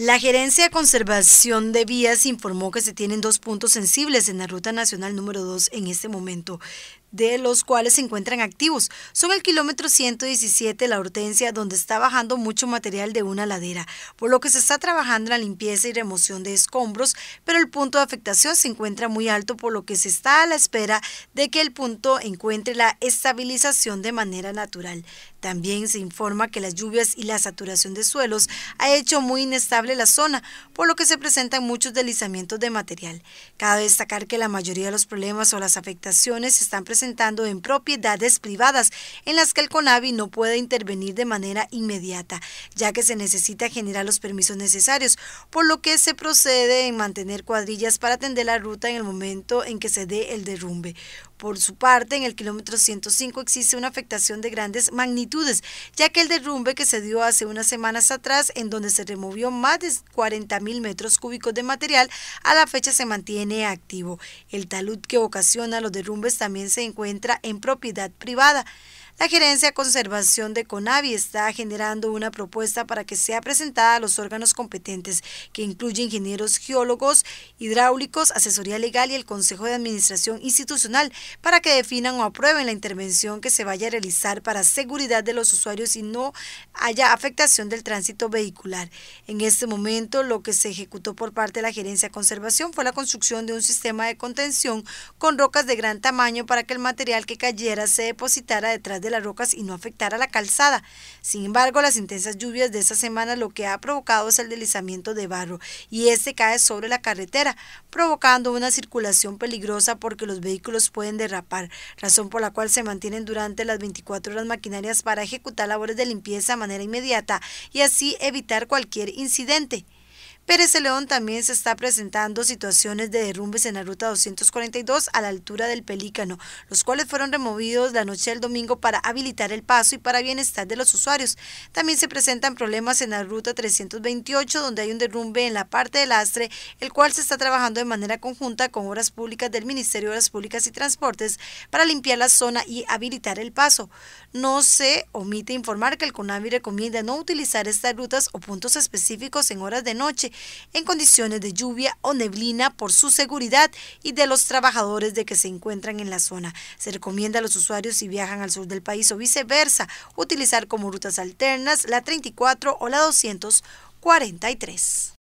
La Gerencia de Conservación de Vías informó que se tienen dos puntos sensibles en la Ruta Nacional número 2 en este momento, de los cuales se encuentran activos. Son el kilómetro 117 La Hortensia, donde está bajando mucho material de una ladera, por lo que se está trabajando la limpieza y remoción de escombros, pero el punto de afectación se encuentra muy alto, por lo que se está a la espera de que el punto encuentre la estabilización de manera natural. También se informa que las lluvias y la saturación de suelos ha hecho muy inestable la zona, por lo que se presentan muchos deslizamientos de material. Cabe destacar que la mayoría de los problemas o las afectaciones están presentes presentando en propiedades privadas en las que el CONAVI no puede intervenir de manera inmediata, ya que se necesita generar los permisos necesarios, por lo que se procede en mantener cuadrillas para atender la ruta en el momento en que se dé el derrumbe. Por su parte, en el kilómetro 105 existe una afectación de grandes magnitudes, ya que el derrumbe que se dio hace unas semanas atrás, en donde se removió más de 40.000 metros cúbicos de material, a la fecha se mantiene activo. El talud que ocasiona los derrumbes también se encuentra en propiedad privada. La Gerencia de Conservación de CONAVI está generando una propuesta para que sea presentada a los órganos competentes, que incluye ingenieros geólogos, hidráulicos, asesoría legal y el Consejo de Administración Institucional, para que definan o aprueben la intervención que se vaya a realizar para seguridad de los usuarios y no haya afectación del tránsito vehicular. En este momento, lo que se ejecutó por parte de la Gerencia de Conservación fue la construcción de un sistema de contención con rocas de gran tamaño para que el material que cayera se depositara detrás de las rocas y no afectar a la calzada. Sin embargo, las intensas lluvias de esta semana lo que ha provocado es el deslizamiento de barro y este cae sobre la carretera, provocando una circulación peligrosa porque los vehículos pueden derrapar, razón por la cual se mantienen durante las 24 horas maquinarias para ejecutar labores de limpieza de manera inmediata y así evitar cualquier incidente. Pérez León también se está presentando situaciones de derrumbes en la ruta 242 a la altura del Pelícano, los cuales fueron removidos la noche del domingo para habilitar el paso y para bienestar de los usuarios. También se presentan problemas en la ruta 328, donde hay un derrumbe en la parte del astre, el cual se está trabajando de manera conjunta con horas públicas del Ministerio de Obras Públicas y Transportes para limpiar la zona y habilitar el paso. No se omite informar que el CONAVI recomienda no utilizar estas rutas o puntos específicos en horas de noche, en condiciones de lluvia o neblina por su seguridad y de los trabajadores de que se encuentran en la zona. Se recomienda a los usuarios si viajan al sur del país o viceversa utilizar como rutas alternas la 34 o la 243.